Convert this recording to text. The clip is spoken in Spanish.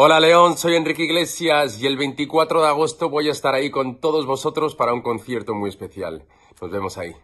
Hola León, soy Enrique Iglesias y el 24 de agosto voy a estar ahí con todos vosotros para un concierto muy especial. Nos vemos ahí.